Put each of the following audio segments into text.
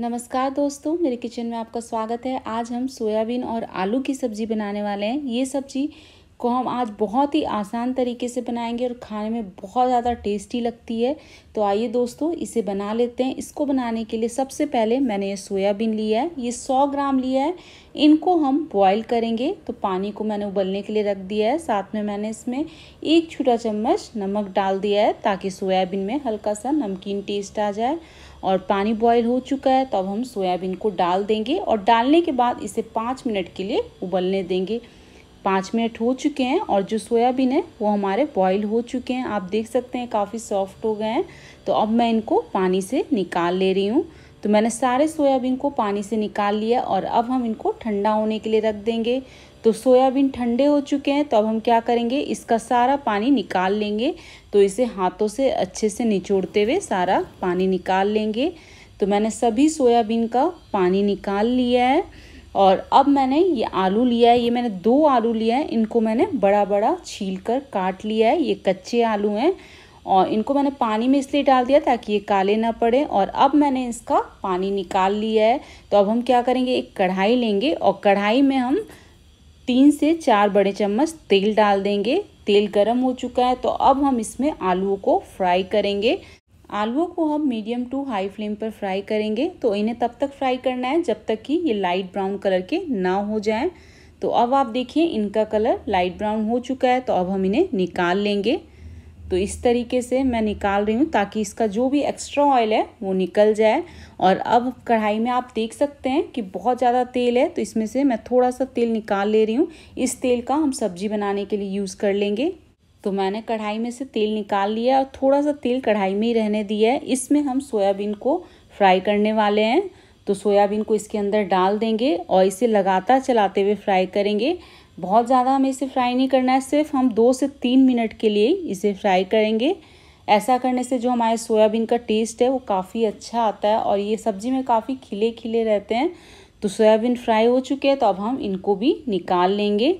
नमस्कार दोस्तों मेरे किचन में आपका स्वागत है आज हम सोयाबीन और आलू की सब्ज़ी बनाने वाले हैं ये सब्ज़ी को हम आज बहुत ही आसान तरीके से बनाएंगे और खाने में बहुत ज़्यादा टेस्टी लगती है तो आइए दोस्तों इसे बना लेते हैं इसको बनाने के लिए सबसे पहले मैंने ये सोयाबीन लिया है ये सौ ग्राम लिया है इनको हम बॉईल करेंगे तो पानी को मैंने उबलने के लिए रख दिया है साथ में मैंने इसमें एक छोटा चम्मच नमक डाल दिया है ताकि सोयाबीन में हल्का सा नमकीन टेस्ट आ जाए और पानी बॉयल हो चुका है तब तो हम सोयाबीन को डाल देंगे और डालने के बाद इसे पाँच मिनट के लिए उबलने देंगे पाँच मिनट हो चुके हैं और जो सोयाबीन है वो हमारे बॉईल हो चुके हैं आप देख सकते हैं काफ़ी सॉफ्ट हो गए हैं तो अब मैं इनको पानी से निकाल ले रही हूँ तो मैंने सारे सोयाबीन को पानी से निकाल लिया और अब हम इनको ठंडा होने के लिए रख देंगे तो सोयाबीन ठंडे हो चुके हैं तो अब हम क्या करेंगे इसका सारा पानी निकाल लेंगे तो इसे हाथों से अच्छे से निचोड़ते हुए सारा पानी निकाल लेंगे तो मैंने सभी सोयाबीन का पानी निकाल लिया है और अब मैंने ये आलू लिया है ये मैंने दो आलू लिया है इनको मैंने बड़ा बड़ा छील कर काट लिया है ये कच्चे आलू हैं और इनको मैंने पानी में इसलिए डाल दिया ताकि ये काले ना पड़े और अब मैंने इसका पानी निकाल लिया है तो अब हम क्या करेंगे एक कढ़ाई लेंगे और कढ़ाई में हम तीन से चार बड़े चम्मच तेल डाल देंगे तेल गर्म हो चुका है तो अब हम इसमें आलूओं को फ्राई करेंगे आलुओं को हम मीडियम टू हाई फ्लेम पर फ्राई करेंगे तो इन्हें तब तक फ्राई करना है जब तक कि ये लाइट ब्राउन कलर के ना हो जाएं तो अब आप देखिए इनका कलर लाइट ब्राउन हो चुका है तो अब हम इन्हें निकाल लेंगे तो इस तरीके से मैं निकाल रही हूँ ताकि इसका जो भी एक्स्ट्रा ऑयल है वो निकल जाए और अब कढ़ाई में आप देख सकते हैं कि बहुत ज़्यादा तेल है तो इसमें से मैं थोड़ा सा तेल निकाल ले रही हूँ इस तेल का हम सब्जी बनाने के लिए यूज़ कर लेंगे तो मैंने कढ़ाई में से तेल निकाल लिया और थोड़ा सा तेल कढ़ाई में ही रहने दिया है इसमें हम सोयाबीन को फ्राई करने वाले हैं तो सोयाबीन को इसके अंदर डाल देंगे और इसे लगातार चलाते हुए फ्राई करेंगे बहुत ज़्यादा हमें इसे फ्राई नहीं करना है सिर्फ हम दो से तीन मिनट के लिए इसे फ्राई करेंगे ऐसा करने से जो हमारे सोयाबीन का टेस्ट है वो काफ़ी अच्छा आता है और ये सब्ज़ी में काफ़ी खिले खिले रहते हैं तो सोयाबीन फ्राई हो चुके हैं तो अब हम इनको भी निकाल लेंगे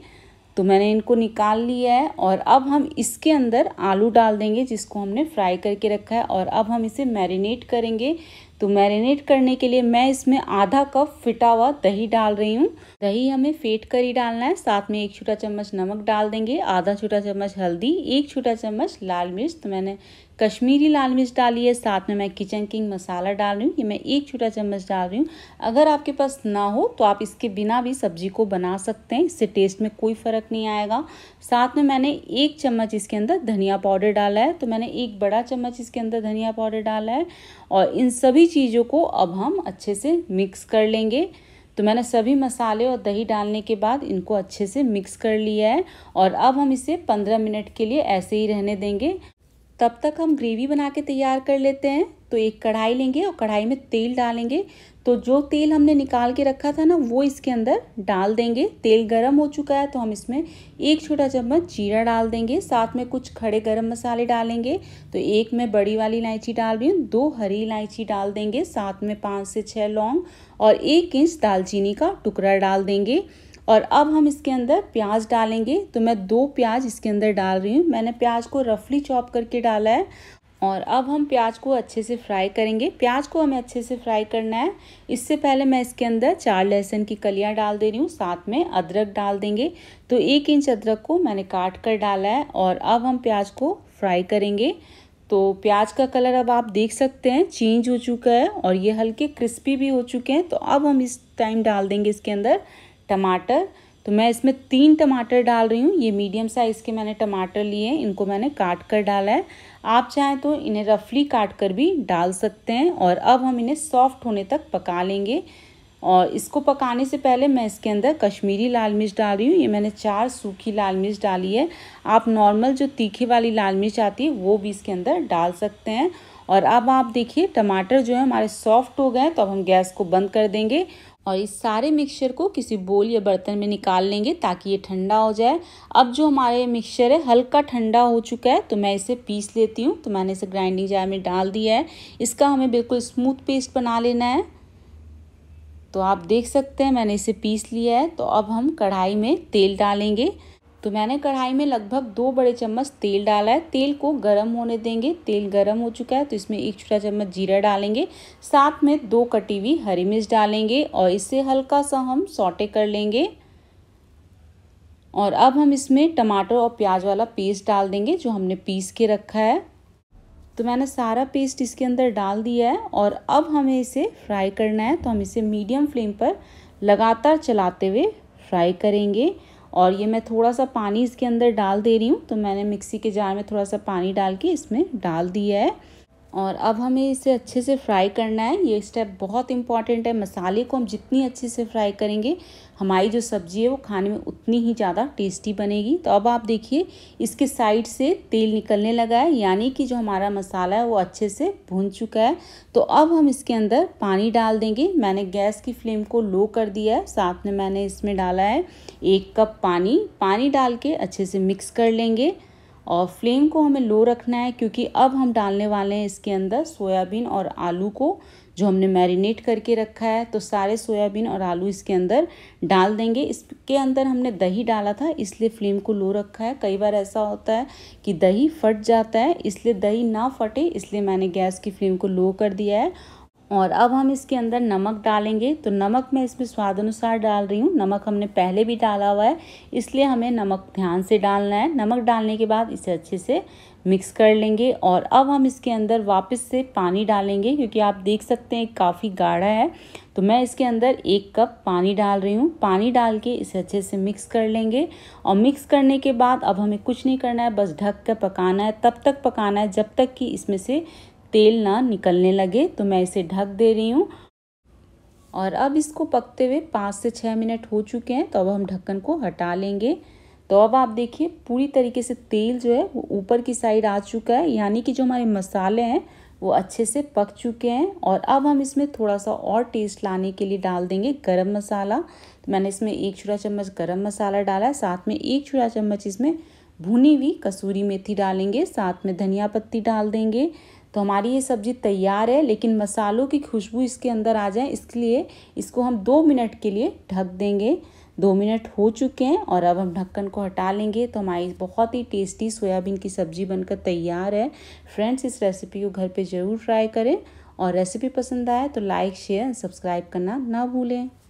तो मैंने इनको निकाल लिया है और अब हम इसके अंदर आलू डाल देंगे जिसको हमने फ्राई करके रखा है और अब हम इसे मैरिनेट करेंगे तो मैरिनेट करने के लिए मैं इसमें आधा कप फिटा हुआ दही डाल रही हूँ दही हमें फेट कर ही डालना है साथ में एक छोटा चम्मच नमक डाल देंगे आधा छोटा चम्मच हल्दी एक छोटा चम्मच लाल मिर्च तो मैंने कश्मीरी लाल मिर्च डाली है साथ में मैं किचन किंग मसाला डाल रही हूँ ये मैं एक छोटा चम्मच डाल रही हूँ अगर आपके पास ना हो तो आप इसके बिना भी सब्जी को बना सकते हैं इससे टेस्ट में कोई फ़र्क नहीं आएगा साथ में मैंने एक चम्मच इसके अंदर धनिया पाउडर डाला है तो मैंने एक बड़ा चम्मच इसके अंदर धनिया पाउडर डाला है और इन सभी चीज़ों को अब हम अच्छे से मिक्स कर लेंगे तो मैंने सभी मसाले और दही डालने के बाद इनको अच्छे से मिक्स कर लिया है और अब हम इसे पंद्रह मिनट के लिए ऐसे ही रहने देंगे तब तक हम ग्रेवी बना के तैयार कर लेते हैं तो एक कढ़ाई लेंगे और कढ़ाई में तेल डालेंगे तो जो तेल हमने निकाल के रखा था ना वो इसके अंदर डाल देंगे तेल गरम हो चुका है तो हम इसमें एक छोटा चम्मच जीरा डाल देंगे साथ में कुछ खड़े गरम मसाले डालेंगे तो एक में बड़ी वाली इलायची डाल रही हूँ दो हरी इलायची डाल देंगे साथ में पाँच से छः लौंग और एक इंच दालचीनी का टुकड़ा डाल देंगे और अब हम इसके अंदर प्याज डालेंगे तो मैं दो प्याज इसके अंदर डाल रही हूँ मैंने प्याज को रफली चॉप करके डाला है और अब हम प्याज को अच्छे से फ्राई करेंगे प्याज को हमें अच्छे से फ्राई करना है इससे पहले मैं इसके अंदर चार लहसुन की कलियां डाल दे रही हूँ साथ में अदरक डाल देंगे तो एक इंच अदरक को मैंने काट कर डाला है और अब हम प्याज को फ्राई करेंगे तो प्याज का कलर अब आप देख सकते हैं चेंज हो चुका है और ये हल्के क्रिस्पी भी हो चुके हैं तो अब हम इस टाइम डाल देंगे इसके अंदर टमाटर तो मैं इसमें तीन टमाटर डाल रही हूँ ये मीडियम साइज़ के मैंने टमाटर लिए हैं इनको मैंने काट कर डाला है आप चाहें तो इन्हें रफली काट कर भी डाल सकते हैं और अब हम इन्हें सॉफ्ट होने तक पका लेंगे और इसको पकाने से पहले मैं इसके अंदर कश्मीरी लाल मिर्च डाल रही हूँ ये मैंने चार सूखी लाल मिर्च डाली है आप नॉर्मल जो तीखे वाली लाल मिर्च आती है वो भी इसके अंदर डाल सकते हैं और अब आप देखिए टमाटर जो है हमारे सॉफ्ट हो गए तो अब हम गैस को बंद कर देंगे और इस सारे मिक्सचर को किसी बोल या बर्तन में निकाल लेंगे ताकि ये ठंडा हो जाए अब जो हमारा ये मिक्सचर है हल्का ठंडा हो चुका है तो मैं इसे पीस लेती हूँ तो मैंने इसे ग्राइंडिंग जार में डाल दिया है इसका हमें बिल्कुल स्मूथ पेस्ट बना लेना है तो आप देख सकते हैं मैंने इसे पीस लिया है तो अब हम कढ़ाई में तेल डालेंगे तो मैंने कढ़ाई में लगभग दो बड़े चम्मच तेल डाला है तेल को गर्म होने देंगे तेल गर्म हो चुका है तो इसमें एक छोटा चम्मच जीरा डालेंगे साथ में दो कटी हुई हरी मिर्च डालेंगे और इसे हल्का सा हम सौटे कर लेंगे और अब हम इसमें टमाटर और प्याज वाला पेस्ट डाल देंगे जो हमने पीस के रखा है तो मैंने सारा पेस्ट इसके अंदर डाल दिया है और अब हमें इसे फ्राई करना है तो हम इसे मीडियम फ्लेम पर लगातार चलाते हुए फ्राई करेंगे और ये मैं थोड़ा सा पानी इसके अंदर डाल दे रही हूँ तो मैंने मिक्सी के जार में थोड़ा सा पानी डाल के इसमें डाल दिया है और अब हमें इसे अच्छे से फ्राई करना है ये स्टेप बहुत इम्पॉर्टेंट है मसाले को हम जितनी अच्छे से फ्राई करेंगे हमारी जो सब्ज़ी है वो खाने में उतनी ही ज़्यादा टेस्टी बनेगी तो अब आप देखिए इसके साइड से तेल निकलने लगा है यानी कि जो हमारा मसाला है वो अच्छे से भून चुका है तो अब हम इसके अंदर पानी डाल देंगे मैंने गैस की फ्लेम को लो कर दिया है साथ में मैंने इसमें डाला है एक कप पानी पानी डाल के अच्छे से मिक्स कर लेंगे और फ्लेम को हमें लो रखना है क्योंकि अब हम डालने वाले हैं इसके अंदर सोयाबीन और आलू को जो हमने मैरिनेट करके रखा है तो सारे सोयाबीन और आलू इसके अंदर डाल देंगे इसके अंदर हमने दही डाला था इसलिए फ्लेम को लो रखा है कई बार ऐसा होता है कि दही फट जाता है इसलिए दही ना फटे इसलिए मैंने गैस की फ्लेम को लो कर दिया है और अब हम इसके अंदर नमक डालेंगे तो नमक मैं इसमें स्वाद अनुसार डाल रही हूँ नमक हमने पहले भी डाला हुआ है इसलिए हमें नमक ध्यान से डालना है नमक डालने के बाद इसे अच्छे से मिक्स कर लेंगे और अब हम इसके अंदर वापस से पानी डालेंगे क्योंकि आप देख सकते हैं काफ़ी गाढ़ा है तो मैं इसके अंदर एक कप पानी डाल रही हूँ पानी डाल के इसे अच्छे से मिक्स कर लेंगे और मिक्स करने के बाद अब हमें कुछ नहीं करना है बस ढक कर पकाना है तब तक पकाना है जब तक कि इसमें से तेल ना निकलने लगे तो मैं इसे ढक दे रही हूँ और अब इसको पकते हुए पाँच से छः मिनट हो चुके हैं तो अब हम ढक्कन को हटा लेंगे तो अब आप देखिए पूरी तरीके से तेल जो है वो ऊपर की साइड आ चुका है यानी कि जो हमारे मसाले हैं वो अच्छे से पक चुके हैं और अब हम इसमें थोड़ा सा और टेस्ट लाने के लिए डाल देंगे गरम मसाला तो मैंने इसमें एक छोटा चम्मच गरम मसाला डाला है साथ में एक छोटा चम्मच इसमें भुनी हुई कसूरी मेथी डालेंगे साथ में धनिया पत्ती डाल देंगे तो हमारी ये सब्ज़ी तैयार है लेकिन मसालों की खुशबू इसके अंदर आ जाए इसके लिए इसको हम दो मिनट के लिए ढक देंगे दो मिनट हो चुके हैं और अब हम ढक्कन को हटा लेंगे तो हमारी बहुत ही टेस्टी सोयाबीन की सब्ज़ी बनकर तैयार है फ्रेंड्स इस रेसिपी को घर पर ज़रूर ट्राई करें और रेसिपी पसंद आए तो लाइक शेयर सब्सक्राइब करना ना भूलें